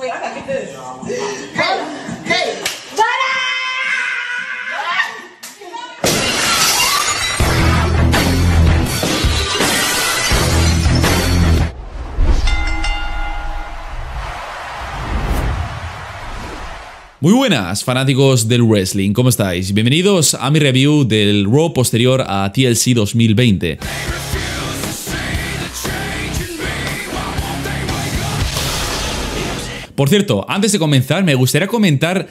Ah, Muy buenas, fanáticos del wrestling, ¿cómo estáis? Bienvenidos a mi review del Raw posterior a TLC 2020. Por cierto, antes de comenzar, me gustaría comentar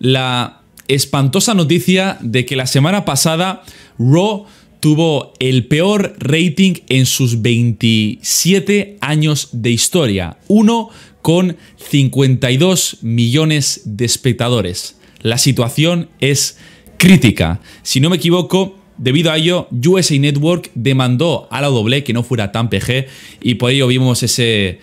la espantosa noticia de que la semana pasada Raw tuvo el peor rating en sus 27 años de historia, uno con 52 millones de espectadores. La situación es crítica. Si no me equivoco, Debido a ello, USA Network demandó a la doble que no fuera tan PG y por ello vimos ese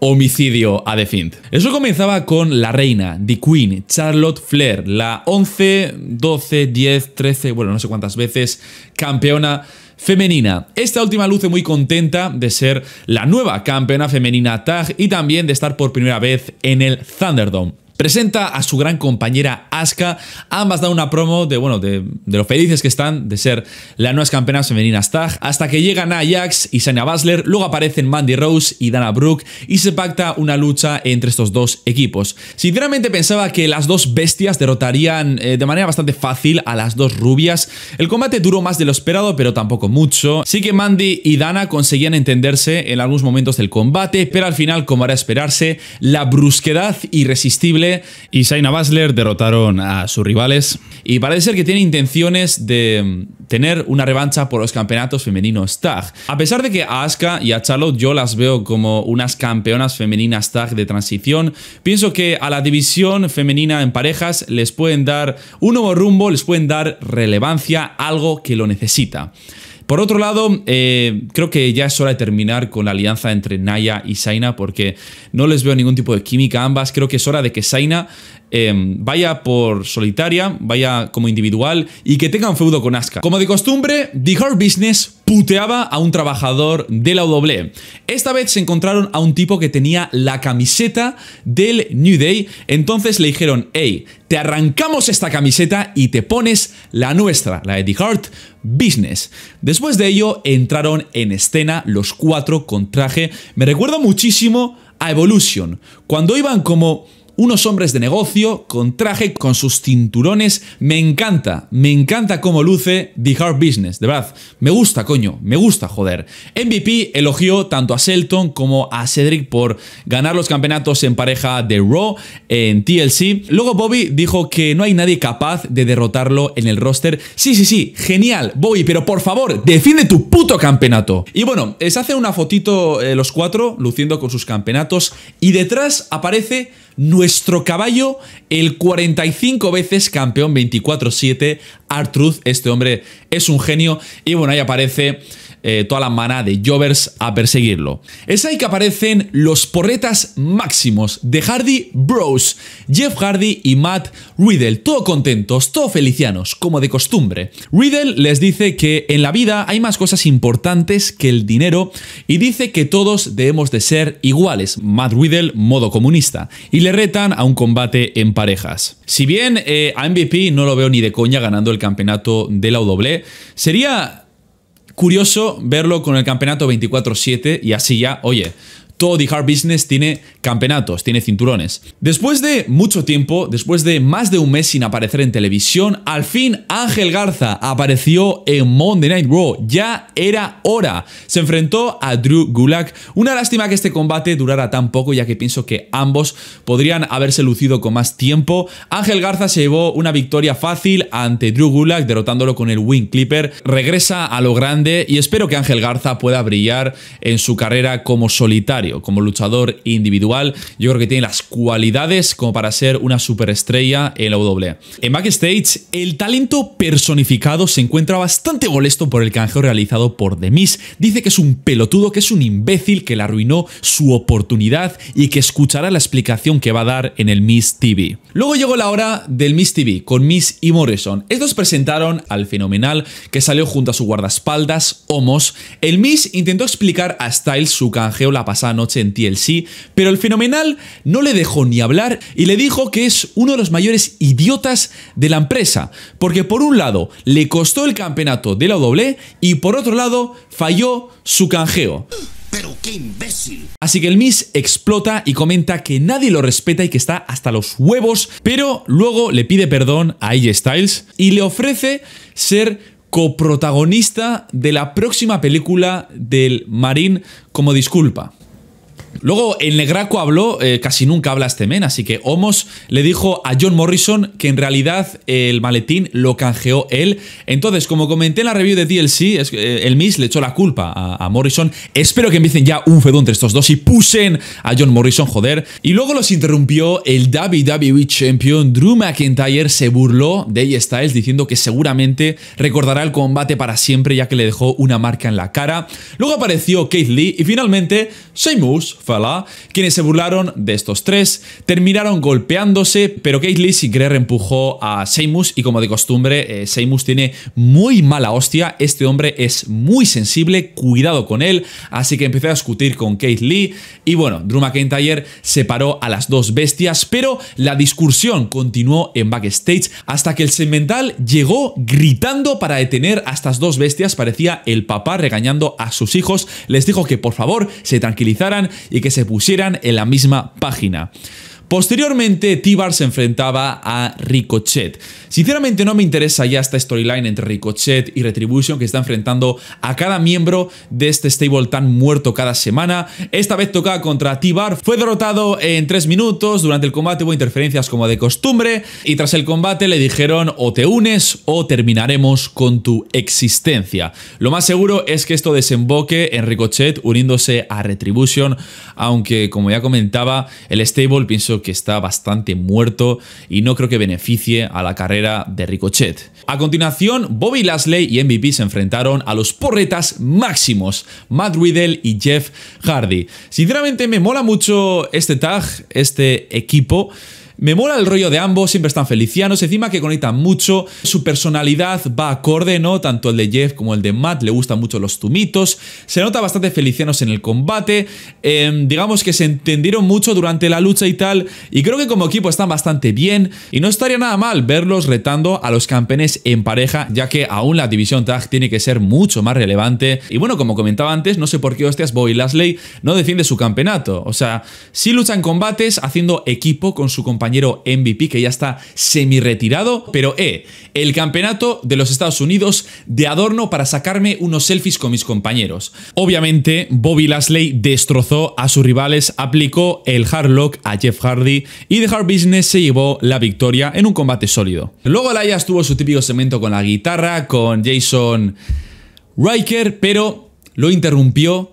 homicidio a The Eso comenzaba con la reina, The Queen, Charlotte Flair, la 11, 12, 10, 13, bueno, no sé cuántas veces campeona femenina. Esta última luce muy contenta de ser la nueva campeona femenina tag y también de estar por primera vez en el Thunderdome presenta a su gran compañera Asuka. Ambas dan una promo de, bueno, de, lo felices que están de ser las nuevas campeonas femeninas tag, hasta que llegan a Ajax y Sanya Basler, luego aparecen Mandy Rose y Dana Brooke y se pacta una lucha entre estos dos equipos. Sinceramente pensaba que las dos bestias derrotarían eh, de manera bastante fácil a las dos rubias. El combate duró más de lo esperado, pero tampoco mucho. Sí que Mandy y Dana conseguían entenderse en algunos momentos del combate, pero al final, como era esperarse, la brusquedad irresistible y Shaina Basler derrotaron a sus rivales y parece ser que tiene intenciones de mm, tener una revancha por los campeonatos femeninos tag. A pesar de que a Asuka y a Charlotte yo las veo como unas campeonas femeninas tag de transición, pienso que a la división femenina en parejas les pueden dar un nuevo rumbo, les pueden dar relevancia, algo que lo necesita. Por otro lado, eh, creo que ya es hora de terminar con la alianza entre Naya y Saina porque no les veo ningún tipo de química ambas. Creo que es hora de que Saina em, vaya por solitaria, vaya como individual y que tenga un feudo con Asuka. Como de costumbre, The Hard Business puteaba a un trabajador de la W. Esta vez se encontraron a un tipo que tenía la camiseta del New Day, entonces le dijeron, hey, te arrancamos esta camiseta y te pones la nuestra, la de Hart. Heart Business. Después de ello entraron en escena los cuatro con traje. Me recuerda muchísimo a Evolution, cuando iban como unos hombres de negocio con traje, con sus cinturones. Me encanta, me encanta cómo luce The Hard Business, de verdad. Me gusta, coño, me gusta, joder. MVP elogió tanto a Shelton como a Cedric por ganar los campeonatos en pareja de Raw en TLC. Luego Bobby dijo que no hay nadie capaz de derrotarlo en el roster. Sí, sí, sí, genial, Bobby, pero por favor, defiende tu puto campeonato. Y bueno, eh, se hace una fotito eh, los cuatro, luciendo con sus campeonatos, y detrás aparece nuestro caballo, el 45 veces campeón 24-7, Artruth, este hombre es un genio. Y bueno, ahí aparece eh, toda la manada de Jovers a perseguirlo. Es ahí que aparecen los porretas máximos de Hardy Bros, Jeff Hardy y Matt Riddle, todo contentos, todo felicianos, como de costumbre. Riddle les dice que en la vida hay más cosas importantes que el dinero y dice que todos debemos de ser iguales, Matt Riddle modo comunista, y le retan a un combate en parejas. Si bien eh, a MVP no lo veo ni de coña ganando el campeonato de la W, Sería curioso verlo con el campeonato 24-7 y así ya, oye, todo The Hard Business tiene campeonatos, tiene cinturones. Después de mucho tiempo, después de más de un mes sin aparecer en televisión, al fin Ángel Garza apareció en Monday Night Raw. Ya era hora. Se enfrentó a Drew Gulak. Una lástima que este combate durara tan poco, ya que pienso que ambos podrían haberse lucido con más tiempo. Ángel Garza se llevó una victoria fácil ante Drew Gulak, derrotándolo con el Wing Clipper. Regresa a lo grande y espero que Ángel Garza pueda brillar en su carrera como solitario, como luchador individual yo creo que tiene las cualidades como para ser una superestrella en la W. En backstage, el talento personificado se encuentra bastante molesto por el canjeo realizado por The Demis. Dice que es un pelotudo, que es un imbécil, que le arruinó su oportunidad y que escuchará la explicación que va a dar en el Miss TV. Luego llegó la hora del Miss TV con Miss y Morrison. Estos presentaron al fenomenal que salió junto a su guardaespaldas, Homos. El Miss intentó explicar a Styles su canjeo la pasada noche en TLC, pero el fenomenal no le dejó ni hablar y le dijo que es uno de los mayores idiotas de la empresa, porque por un lado le costó el campeonato de la doble y por otro lado falló su canjeo. Pero qué imbécil. Así que el Miss explota y comenta que nadie lo respeta y que está hasta los huevos, pero luego le pide perdón a AJ Styles y le ofrece ser coprotagonista de la próxima película del Marín como disculpa. Luego, el Negraco habló, eh, casi nunca habla este men, así que Homos le dijo a John Morrison que en realidad eh, el maletín lo canjeó él. Entonces, como comenté en la review de DLC, eh, el Miss le echó la culpa a, Morrison. Espero que empiecen ya un fedón entre estos dos y pusen a John Morrison, joder. Y luego los interrumpió el WWE Champion Drew McIntyre, se burló de AJ Styles diciendo que seguramente recordará el combate para siempre ya que le dejó una marca en la cara. Luego apareció Keith Lee y finalmente Seymour. Fala, quienes se burlaron de estos tres. Terminaron golpeándose, pero Lee sin querer empujó a Seamus y como de costumbre, eh, Seamus tiene muy mala hostia, este hombre es muy sensible, cuidado con él, así que empecé a discutir con Lee y bueno, Drew McIntyre separó a las dos bestias, pero la discusión continuó en backstage hasta que el segmental llegó gritando para detener a estas dos bestias, parecía el papá regañando a sus hijos, les dijo que por favor se tranquilizaran y que se pusieran en la misma página. Posteriormente, T-Bar se enfrentaba a Ricochet. Sinceramente no me interesa ya esta storyline entre Ricochet y Retribution que está enfrentando a cada miembro de este stable tan muerto cada semana. Esta vez toca contra T-Bar. fue derrotado en 3 minutos, durante el combate hubo interferencias como de costumbre y tras el combate le dijeron o te unes o terminaremos con tu existencia. Lo más seguro es que esto desemboque en Ricochet uniéndose a Retribution, aunque como ya comentaba, el stable pienso que está bastante muerto y no creo que beneficie a la carrera de Ricochet. A continuación, Bobby Lashley y MVP se enfrentaron a los porretas máximos, Matt Riddle y Jeff Hardy. Sinceramente me mola mucho este tag, este equipo. Me mola el rollo de ambos, siempre están felicianos, encima que conectan mucho, su personalidad va acorde, ¿no? Tanto el de Jeff como el de Matt, le gustan mucho los tumitos, se nota bastante felicianos en el combate, em, digamos que se entendieron mucho durante la lucha y tal, y creo que como equipo están bastante bien, y no estaría nada mal verlos retando a los campeones en pareja, ya que aún la división tag tiene que ser mucho más relevante, y bueno, como comentaba antes, no sé por qué hostias Bobby Lasley no defiende su campeonato, o sea, sí lucha en combates haciendo equipo con su compañero MVP que ya está semi-retirado. Pero, eh, el campeonato de los Estados Unidos de adorno para sacarme unos selfies con mis compañeros. Obviamente, Bobby Lasley destrozó a sus rivales, aplicó el hardlock a Jeff Hardy y The Hard Business se llevó la victoria en un combate sólido. Luego Elias tuvo su típico segmento con la guitarra, con Jason Riker, pero lo interrumpió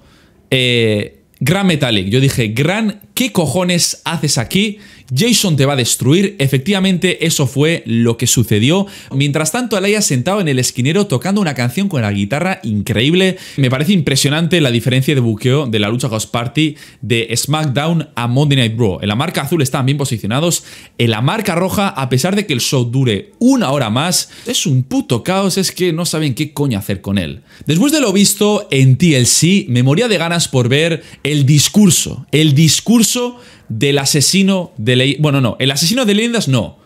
eh, Gran Metallic. Yo dije, Gran, ¿qué cojones haces aquí? Jason te va a destruir. Efectivamente, eso fue lo que sucedió. Mientras tanto, Alaya sentado en el esquinero tocando una canción con la guitarra increíble. Me parece impresionante la diferencia de buqueo de la lucha Ghost Party de SmackDown a Monday Night Raw. En la marca azul están bien posicionados. En la marca roja, a pesar de que el show dure una hora más, es un puto caos. Es que no saben qué coño hacer con él. Después de lo visto en TLC, me moría de ganas por ver el discurso. El discurso del asesino de ley... Bueno, no, el asesino de leyendas no.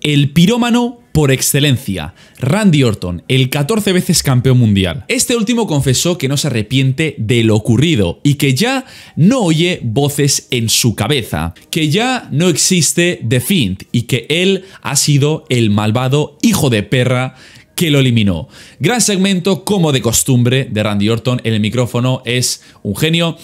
El pirómano por excelencia, Randy Orton, el 14 veces campeón mundial. Este último confesó que no se arrepiente de lo ocurrido y que ya no oye voces en su cabeza, que ya no existe The Fiend y que él ha sido el malvado hijo de perra que lo eliminó. Gran segmento, como de costumbre, de Randy Orton en el micrófono, es un genio.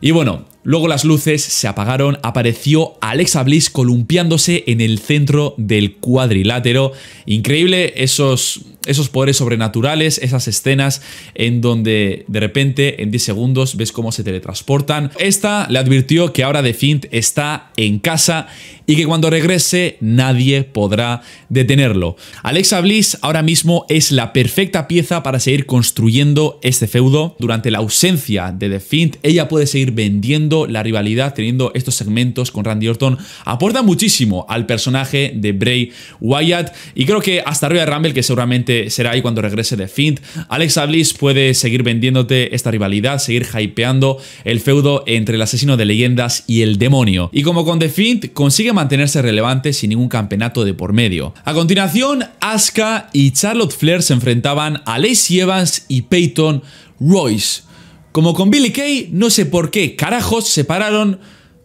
Y bueno, Luego las luces se apagaron, apareció Alexa Bliss columpiándose en el centro del cuadrilátero. Increíble esos, esos poderes sobrenaturales, esas escenas en donde de repente en 10 segundos ves cómo se teletransportan. Esta le advirtió que ahora The Fint está en casa y que cuando regrese nadie podrá detenerlo. Alexa Bliss ahora mismo es la perfecta pieza para seguir construyendo este feudo. Durante la ausencia de The Fint, ella puede seguir vendiendo la rivalidad, teniendo estos segmentos con Randy Orton, aporta muchísimo al personaje de Bray Wyatt. Y creo que hasta Royal Rumble, que seguramente será ahí cuando regrese de Fint, Alexa Bliss puede seguir vendiéndote esta rivalidad, seguir hypeando el feudo entre el asesino de leyendas y el demonio. Y como con The Fint, consigue mantenerse relevante sin ningún campeonato de por medio. A continuación, Asuka y Charlotte Flair se enfrentaban a Lacey Evans y Peyton Royce. Como con Billy Kay, no sé por qué carajos separaron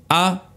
a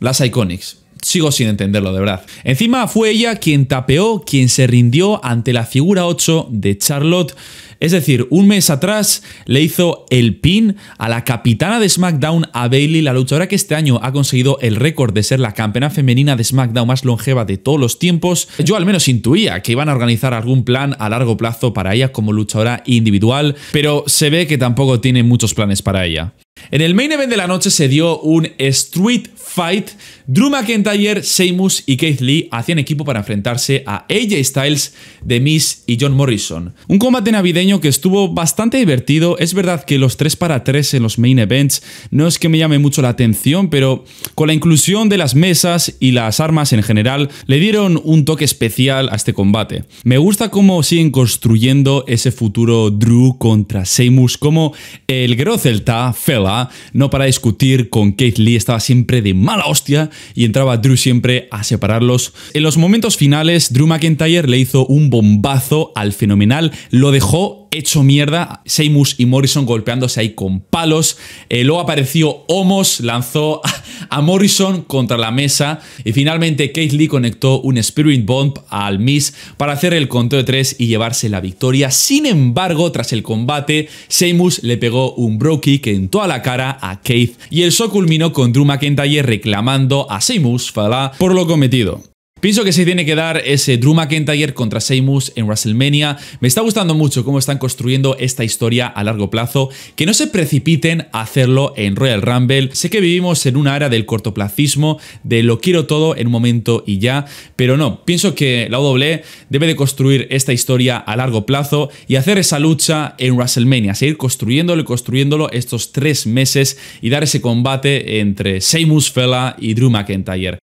las Iconics. Sigo sin entenderlo, de verdad. Encima fue ella quien tapeó, quien se rindió ante la figura 8 de Charlotte es decir, un mes atrás le hizo el pin a la capitana de SmackDown, a Bailey, la luchadora que este año ha conseguido el récord de ser la campeona femenina de SmackDown más longeva de todos los tiempos. Yo al menos intuía que iban a organizar algún plan a largo plazo para ella como luchadora individual, pero se ve que tampoco tiene muchos planes para ella. En el main event de la noche se dio un Street Fight. Drew McIntyre, Seamus y Keith Lee hacían equipo para enfrentarse a AJ Styles, The Miss y John Morrison. Un combate navideño que estuvo bastante divertido. Es verdad que los 3 para 3 en los main events no es que me llame mucho la atención, pero con la inclusión de las mesas y las armas en general le dieron un toque especial a este combate. Me gusta cómo siguen construyendo ese futuro Drew contra Seamus como el Grozelta fella no para discutir con Keith Lee, estaba siempre de mala hostia y entraba Drew siempre a separarlos. En los momentos finales, Drew McIntyre le hizo un bombazo al fenomenal, lo dejó hecho mierda. Seamus y Morrison golpeándose ahí con palos. Eh, luego apareció Omos, lanzó a, Morrison contra la mesa. Y finalmente Keith Lee conectó un Spirit Bomb al Miss para hacer el conteo de tres y llevarse la victoria. Sin embargo, tras el combate, Seamus le pegó un Bro que en toda la cara a Keith Y el show culminó con Drew McIntyre reclamando a Seamus por lo cometido. Pienso que se tiene que dar ese Drew McIntyre contra Seamus en WrestleMania. Me está gustando mucho cómo están construyendo esta historia a largo plazo. Que no se precipiten a hacerlo en Royal Rumble. Sé que vivimos en una era del cortoplacismo, de lo quiero todo en un momento y ya, pero no. Pienso que la WWE debe de construir esta historia a largo plazo y hacer esa lucha en WrestleMania. Seguir construyéndolo y construyéndolo estos tres meses y dar ese combate entre Seamus Fella y Drew McIntyre.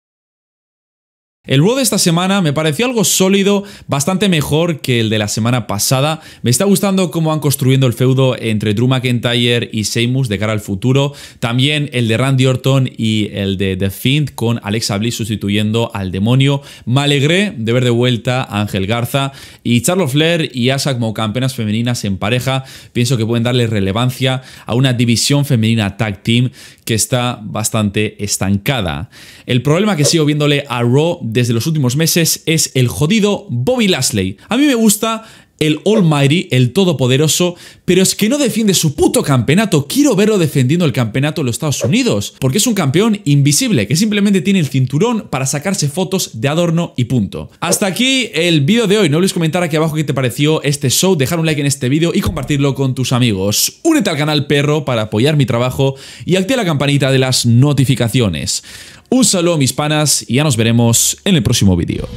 El Raw de esta semana me pareció algo sólido, bastante mejor que el de la semana pasada. Me está gustando cómo han construyendo el feudo entre Drew McIntyre y Seamus de cara al futuro. También el de Randy Orton y el de The Fiend con Alexa Bliss sustituyendo al demonio. Me alegré de ver de vuelta a Ángel Garza y Charlotte Flair y Asa como campeonas femeninas en pareja. Pienso que pueden darle relevancia a una división femenina tag team que está bastante estancada. El problema que sigo viéndole a Raw desde los últimos meses es el jodido Bobby Lashley. A mí me gusta el Almighty, el Todopoderoso, pero es que no defiende su puto campeonato. Quiero verlo defendiendo el campeonato de los Estados Unidos, porque es un campeón invisible que simplemente tiene el cinturón para sacarse fotos de adorno y punto. Hasta aquí el vídeo de hoy. No olvides comentar aquí abajo qué te pareció este show, dejar un like en este vídeo y compartirlo con tus amigos. Únete al canal Perro para apoyar mi trabajo y activa la campanita de las notificaciones. Un saludo mis panas y ya nos veremos en el próximo vídeo.